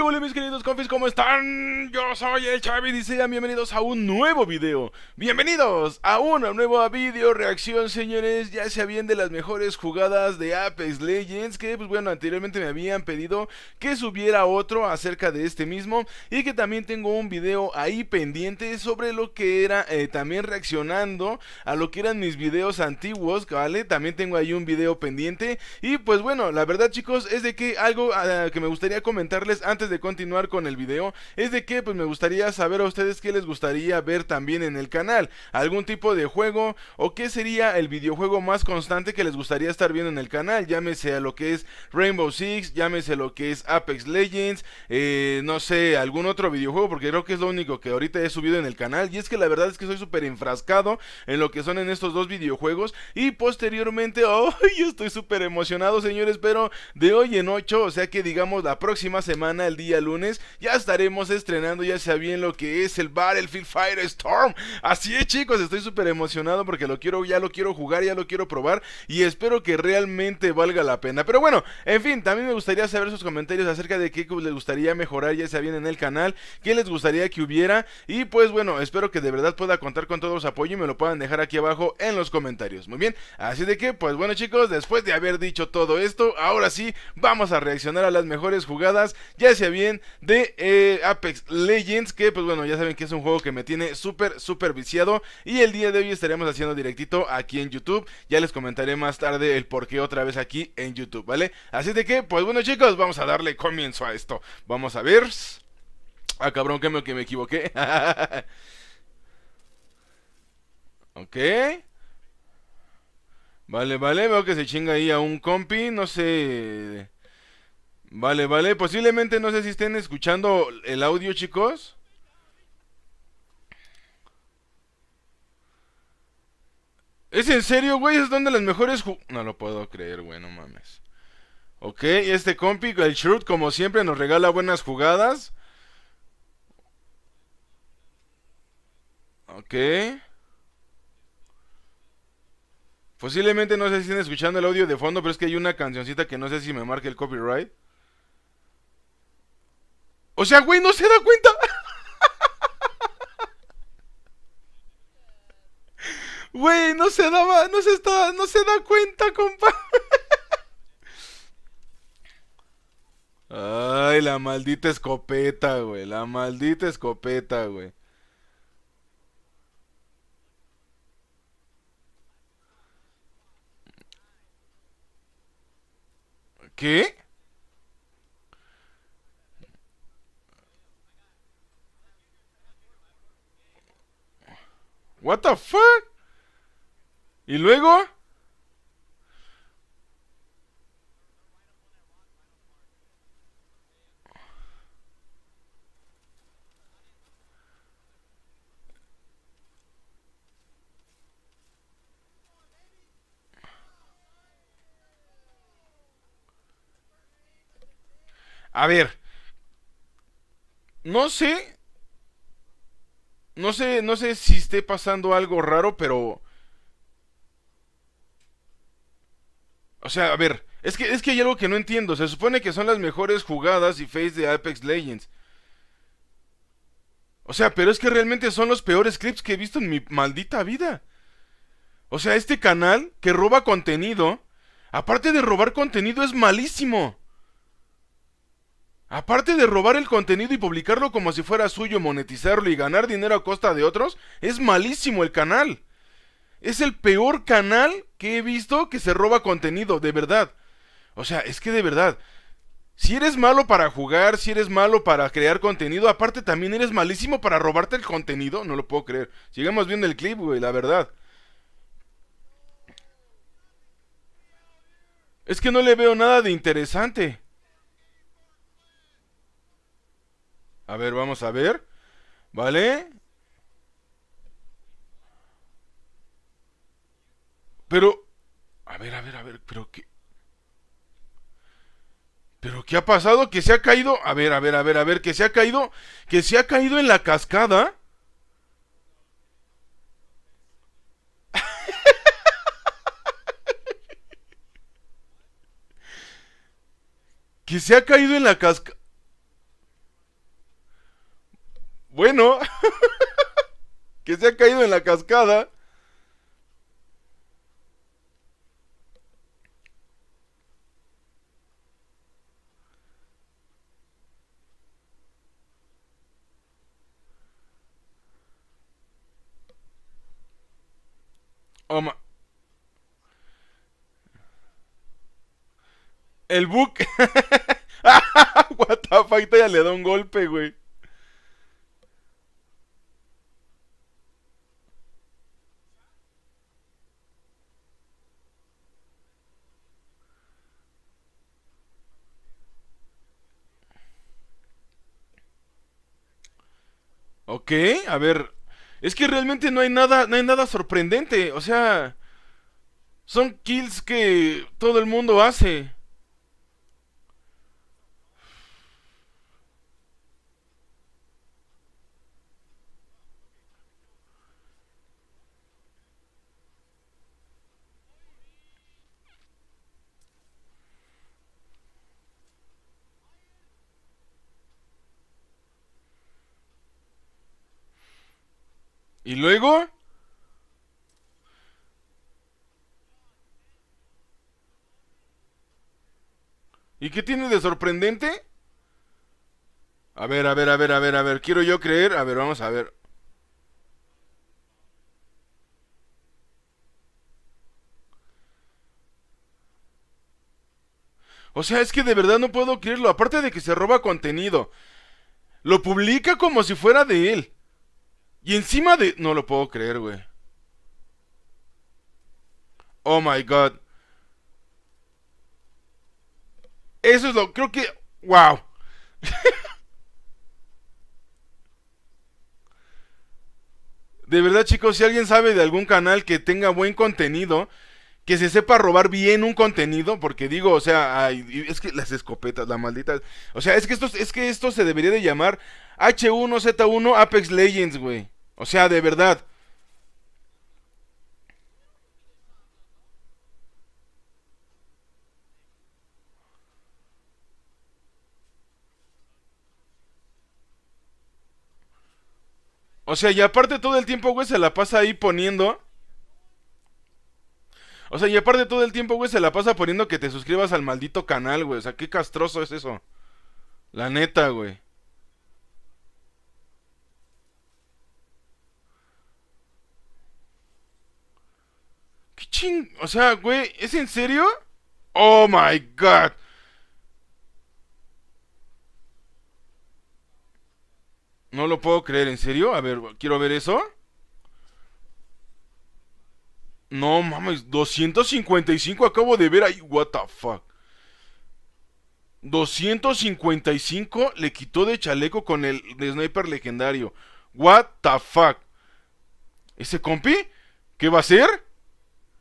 hola mis queridos confis? ¿Cómo están? Yo soy el Chavi y sean bienvenidos a un nuevo video Bienvenidos a una nuevo video reacción señores Ya se habían de las mejores jugadas de Apex Legends Que pues bueno, anteriormente me habían pedido que subiera otro acerca de este mismo Y que también tengo un video ahí pendiente sobre lo que era eh, También reaccionando a lo que eran mis videos antiguos, ¿vale? También tengo ahí un video pendiente Y pues bueno, la verdad chicos es de que algo ah, que me gustaría comentarles antes de continuar con el video es de que pues me gustaría saber a ustedes qué les gustaría ver también en el canal, algún tipo de juego o qué sería el videojuego más constante que les gustaría estar viendo en el canal, llámese a lo que es Rainbow Six, llámese lo que es Apex Legends, eh, no sé, algún otro videojuego porque creo que es lo único que ahorita he subido en el canal y es que la verdad es que soy súper enfrascado en lo que son en estos dos videojuegos y posteriormente, oh, yo estoy súper emocionado señores, pero de hoy en 8, o sea que digamos la próxima semana, el día lunes ya estaremos estrenando ya sea bien lo que es el Battlefield storm Así es chicos, estoy súper emocionado porque lo quiero, ya lo quiero jugar, ya lo quiero probar y espero que realmente valga la pena. Pero bueno, en fin, también me gustaría saber sus comentarios acerca de qué les gustaría mejorar ya sea bien en el canal, qué les gustaría que hubiera y pues bueno, espero que de verdad pueda contar con todo su apoyo y me lo puedan dejar aquí abajo en los comentarios. Muy bien, así de que pues bueno chicos, después de haber dicho todo esto, ahora sí vamos a reaccionar a las mejores jugadas ya sea bien de eh, Apex Legends, que pues bueno, ya saben que es un juego que me tiene súper, súper viciado. Y el día de hoy estaremos haciendo directito aquí en YouTube. Ya les comentaré más tarde el por qué otra vez aquí en YouTube, ¿vale? Así de que, pues bueno chicos, vamos a darle comienzo a esto. Vamos a ver... Ah, cabrón, que me, que me equivoqué. ok. Vale, vale, veo que se chinga ahí a un compi, no sé... Vale, vale. Posiblemente no sé si estén escuchando el audio, chicos. ¿Es en serio, güey? Es donde las mejores... No lo puedo creer, güey, no mames. Ok, este compi, el Shrewd, como siempre, nos regala buenas jugadas. Ok. Posiblemente no sé si estén escuchando el audio de fondo, pero es que hay una cancioncita que no sé si me marca el copyright. O sea, güey, no se da cuenta. Güey, no se daba, no se está, no se da cuenta, compa. Ay, la maldita escopeta, güey. La maldita escopeta, güey. ¿Qué? What the fuck? ¿Y luego? A ver, no sé no sé, no sé si esté pasando algo raro, pero... O sea, a ver, es que, es que hay algo que no entiendo. Se supone que son las mejores jugadas y face de Apex Legends. O sea, pero es que realmente son los peores clips que he visto en mi maldita vida. O sea, este canal que roba contenido, aparte de robar contenido, es malísimo. Aparte de robar el contenido y publicarlo como si fuera suyo, monetizarlo y ganar dinero a costa de otros, es malísimo el canal. Es el peor canal que he visto que se roba contenido, de verdad. O sea, es que de verdad, si eres malo para jugar, si eres malo para crear contenido, aparte también eres malísimo para robarte el contenido, no lo puedo creer. Sigamos viendo el clip, güey, la verdad. Es que no le veo nada de interesante. A ver, vamos a ver. ¿Vale? Pero... A ver, a ver, a ver, pero qué... ¿Pero qué ha pasado? ¿Que se ha caído? A ver, a ver, a ver, a ver, que se ha caído... Que se ha caído en la cascada. que se ha caído en la cascada. bueno, que se ha caído en la cascada. Oh, El book. What the ya le da un golpe, güey. ¿Qué? a ver. Es que realmente no hay nada, no hay nada sorprendente. O sea, son kills que todo el mundo hace. ¿Y luego? ¿Y qué tiene de sorprendente? A ver, a ver, a ver, a ver, a ver. Quiero yo creer. A ver, vamos a ver. O sea, es que de verdad no puedo creerlo. Aparte de que se roba contenido. Lo publica como si fuera de él. Y encima de... No lo puedo creer, güey. Oh my god. Eso es lo... Creo que... Wow. de verdad, chicos, si alguien sabe de algún canal que tenga buen contenido que se sepa robar bien un contenido, porque digo, o sea, es que las escopetas, la maldita, o sea, es que esto es que esto se debería de llamar H1Z1 Apex Legends, güey. O sea, de verdad. O sea, y aparte todo el tiempo, güey, se la pasa ahí poniendo o sea, y aparte todo el tiempo, güey, se la pasa poniendo que te suscribas al maldito canal, güey. O sea, qué castroso es eso. La neta, güey. Qué ching... O sea, güey, ¿es en serio? Oh, my God. No lo puedo creer, ¿en serio? A ver, quiero ver eso. No mames, 255 acabo de ver ahí. What the fuck. 255 le quitó de chaleco con el sniper legendario. What the fuck. ¿Ese compi? ¿Qué va a hacer?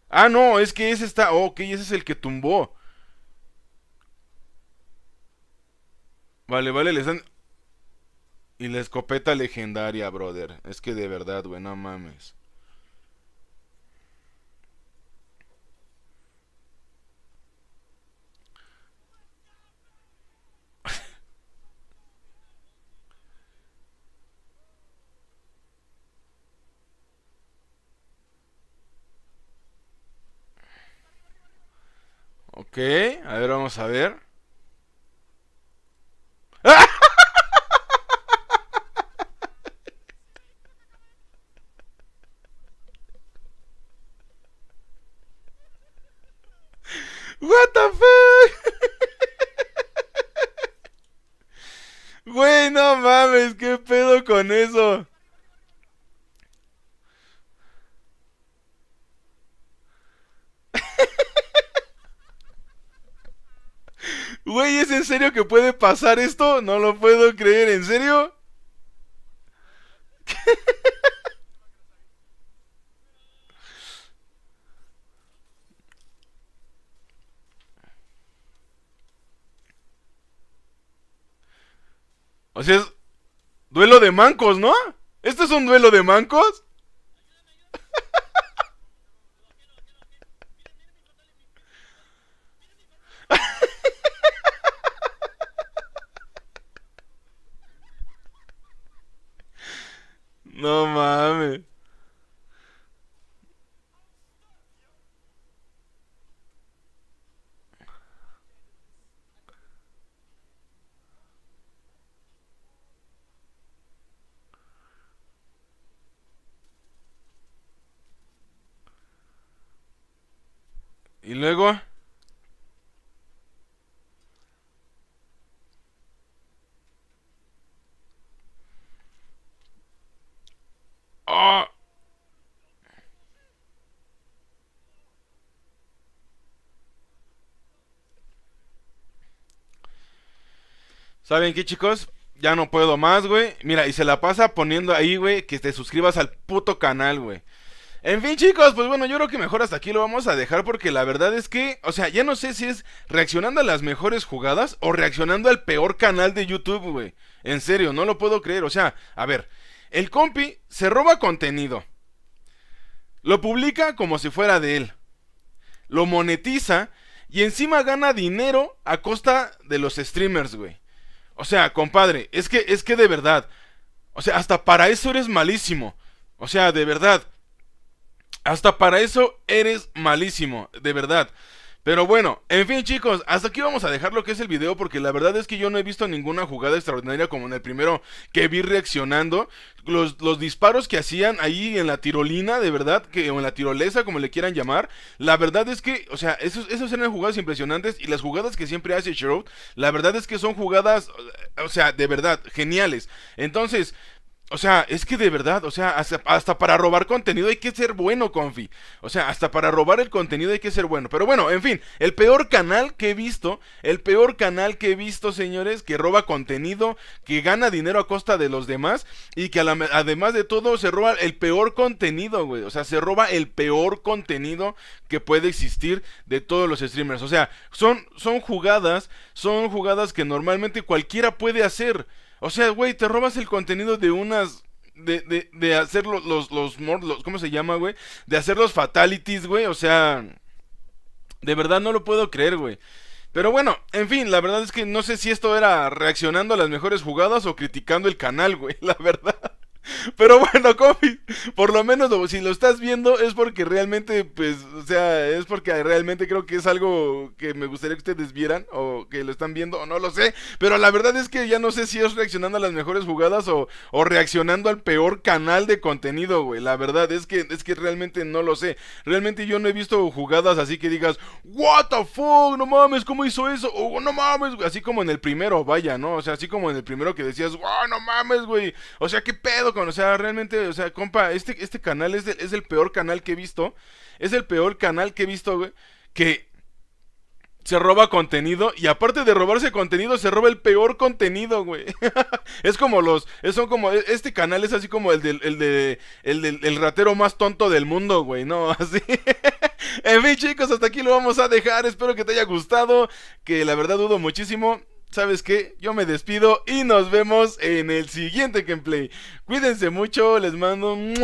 Ah, no, es que ese está. Oh, ok, ese es el que tumbó. Vale, vale, le están. Y la escopeta legendaria, brother. Es que de verdad, güey, no mames. a ver, vamos a ver. Güey, ¿es en serio que puede pasar esto? No lo puedo creer, ¿en serio? o sea, es duelo de mancos, ¿no? ¿Esto es un duelo de mancos? luego... Oh. ¿Saben qué, chicos? Ya no puedo más, güey. Mira, y se la pasa poniendo ahí, güey, que te suscribas al puto canal, güey. En fin, chicos, pues bueno, yo creo que mejor hasta aquí lo vamos a dejar porque la verdad es que, o sea, ya no sé si es reaccionando a las mejores jugadas o reaccionando al peor canal de YouTube, güey. En serio, no lo puedo creer. O sea, a ver, el compi se roba contenido. Lo publica como si fuera de él. Lo monetiza y encima gana dinero a costa de los streamers, güey. O sea, compadre, es que es que de verdad, o sea, hasta para eso eres malísimo. O sea, de verdad. Hasta para eso eres malísimo, de verdad. Pero bueno, en fin chicos, hasta aquí vamos a dejar lo que es el video porque la verdad es que yo no he visto ninguna jugada extraordinaria como en el primero que vi reaccionando. Los, los disparos que hacían ahí en la tirolina, de verdad, que, o en la tirolesa, como le quieran llamar, la verdad es que, o sea, esos, eran jugadas impresionantes y las jugadas que siempre hace Shroud, la verdad es que son jugadas, o sea, de verdad, geniales. Entonces, o sea, es que de verdad, o sea, hasta, para robar contenido hay que ser bueno, confi. O sea, hasta para robar el contenido hay que ser bueno. Pero bueno, en fin, el peor canal que he visto, el peor canal que he visto, señores, que roba contenido, que gana dinero a costa de los demás y que además de todo se roba el peor contenido, güey. O sea, se roba el peor contenido que puede existir de todos los streamers. O sea, son, son jugadas, son jugadas que normalmente cualquiera puede hacer. O sea, güey, te robas el contenido de unas de, de, de, hacer los, los, los, ¿cómo se llama, güey? De hacer los fatalities, güey. O sea, de verdad no lo puedo creer, güey. Pero bueno, en fin, la verdad es que no sé si esto era reaccionando a las mejores jugadas o criticando el canal, güey, la verdad. Pero bueno, Kofi por lo menos si lo estás viendo es porque realmente, pues, o sea, es porque realmente creo que es algo que me gustaría que ustedes vieran o que lo están viendo o no lo sé. Pero la verdad es que ya no sé si es reaccionando a las mejores jugadas o, reaccionando al peor canal de contenido, güey. La verdad es que, es que realmente no lo sé. Realmente yo no he visto jugadas así que digas, what the fuck, no mames, ¿cómo hizo eso? O no mames, güey. así como en el primero, vaya, ¿no? O sea, así como en el primero que decías, no mames, güey. O sea, ¿qué pedo? O sea, realmente, o sea, compa, este, este canal es, el peor canal que he visto. Es el peor canal que he visto, güey. Que se roba contenido y aparte de robarse contenido se roba el peor contenido, güey. es como los, son como e, este canal es así como el del el, el ratero más tonto del mundo, güey, no, así. en fin, chicos, hasta aquí lo vamos a dejar. Espero que te haya gustado, que la verdad dudo muchísimo ¿sabes qué? Yo me despido y nos vemos en el siguiente gameplay. Cuídense mucho, les mando un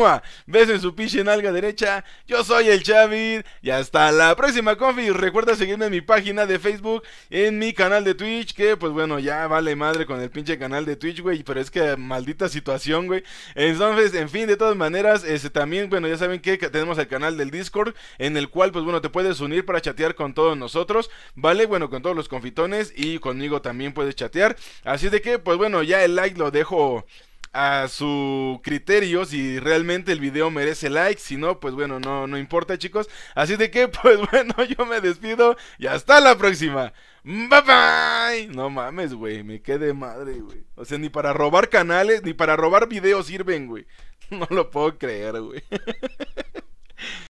beso en su pinche nalga derecha. Yo soy el Chavid y hasta la próxima, confi. Recuerda seguirme en mi página de Facebook, en mi canal de Twitch, que pues bueno, ya vale madre con el pinche canal de Twitch, güey, pero es que maldita situación, güey. Entonces, en fin, de todas maneras, este, también, bueno, ya saben que tenemos el canal del Discord, en el cual pues bueno, te puedes unir para chatear con todos nosotros, ¿vale? Bueno, con todos los confitones y conmigo también puedes chatear. Así de que, pues bueno, ya el like lo dejo a su criterio si realmente el video merece like, si no, pues bueno, no, no importa chicos. Así de que, pues bueno, yo me despido y hasta la próxima. Bye bye. No mames, güey, me quedé madre, güey. O sea, ni para robar canales, ni para robar videos sirven, güey. No lo puedo creer, güey.